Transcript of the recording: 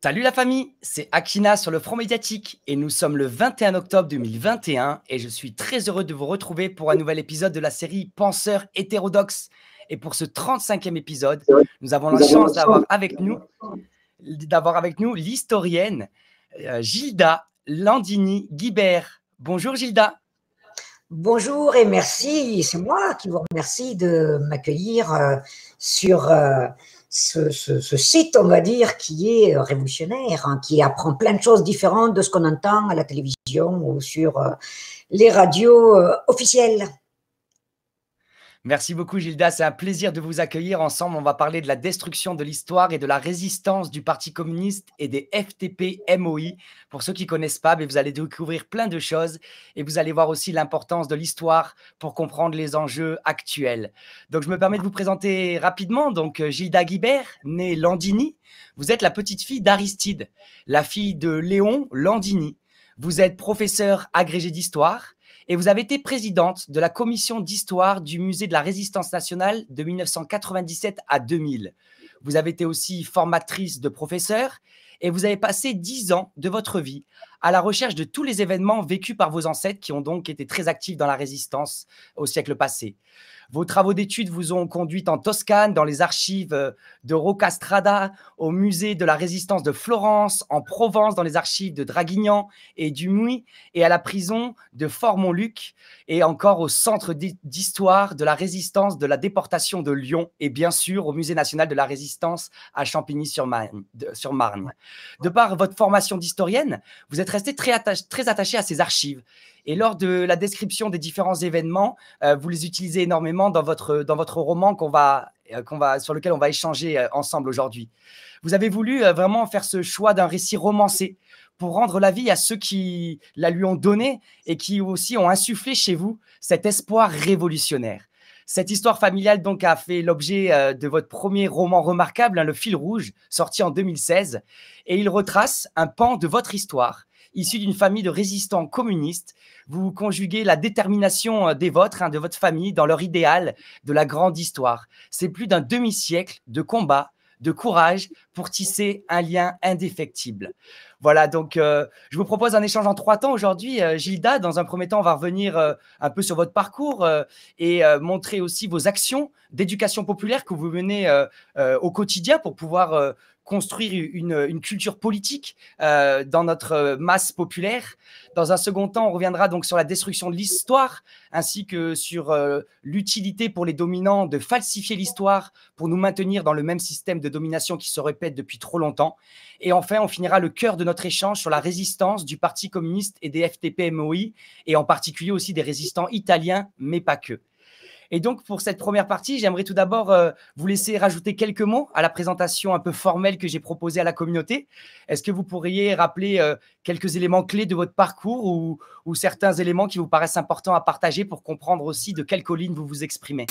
Salut la famille, c'est Akina sur le Front Médiatique et nous sommes le 21 octobre 2021 et je suis très heureux de vous retrouver pour un nouvel épisode de la série Penseurs hétérodoxes. Et pour ce 35e épisode, nous avons la chance d'avoir avec nous d'avoir avec nous l'historienne euh, Gilda Landini Guibert. Bonjour Gilda. Bonjour et merci, c'est moi qui vous remercie de m'accueillir euh, sur euh, ce, site, on va dire, qui est euh, révolutionnaire, hein, qui apprend plein de choses différentes de ce qu'on entend à la télévision ou sur euh, les radios euh, officielles. Merci beaucoup Gilda, c'est un plaisir de vous accueillir. Ensemble, on va parler de la destruction de l'histoire et de la résistance du Parti communiste et des FTP MOI. Pour ceux qui ne connaissent pas, vous allez découvrir plein de choses et vous allez voir aussi l'importance de l'histoire pour comprendre les enjeux actuels. Donc je me permets de vous présenter rapidement donc euh, Gilda Guibert, née Landini. Vous êtes la petite fille d'Aristide, la fille de Léon Landini. Vous êtes professeur agrégé d'histoire et vous avez été présidente de la commission d'histoire du musée de la résistance nationale de 1997 à 2000. Vous avez été aussi formatrice de professeurs et vous avez passé dix ans de votre vie à la recherche de tous les événements vécus par vos ancêtres qui ont donc été très actifs dans la résistance au siècle passé. Vos travaux d'études vous ont conduit en Toscane, dans les archives euh, de Rocastrada, au musée de la résistance de Florence, en Provence, dans les archives de Draguignan et du Mouy et à la prison de Fort-Montluc, et encore au centre d'histoire de la résistance de la déportation de Lyon, et bien sûr au musée national de la résistance à Champigny-sur-Marne. De par votre formation d'historienne, vous êtes resté très, attaché, très attaché à ces archives. Et lors de la description des différents événements, euh, vous les utilisez énormément dans votre, dans votre roman qu'on va, euh, qu'on va, sur lequel on va échanger euh, ensemble aujourd'hui. Vous avez voulu vraiment faire ce choix d'un récit romancé pour rendre la vie à ceux qui la lui ont donnée et qui aussi ont insufflé chez vous cet espoir révolutionnaire. Cette histoire familiale donc a fait l'objet de votre premier roman remarquable, hein, Le Fil Rouge, sorti en 2016, et il retrace un pan de votre histoire issu d'une famille de résistants communistes. Vous conjuguez la détermination euh, des vôtres, hein, de votre famille, dans leur idéal de la grande histoire. C'est plus d'un demi-siècle de combat, de courage pour tisser un lien indéfectible. Voilà, donc euh, je vous propose un échange en trois temps aujourd'hui. Euh, Gilda, dans un premier temps, on va revenir un peu sur votre parcours et montrer aussi vos actions d'éducation populaire que vous menez au quotidien pour pouvoir construire une, culture politique euh, dans notre masse populaire. Dans un second temps, on reviendra donc sur la destruction de l'histoire, ainsi que sur euh, l'utilité pour les dominants de falsifier l'histoire pour nous maintenir dans le même système de domination qui se répète depuis trop longtemps. Et enfin, on finira le cœur de notre échange sur la résistance du Parti communiste et des FTP-MOI, et en particulier aussi des résistants italiens, mais pas que. Et donc, pour cette première partie, j'aimerais tout d'abord euh, vous laisser rajouter quelques mots à la présentation un peu formelle que j'ai proposée à la communauté. Est-ce que vous pourriez rappeler euh, quelques éléments clés de votre parcours ou, ou certains éléments qui vous paraissent importants à partager pour comprendre aussi de quelle colline vous vous exprimez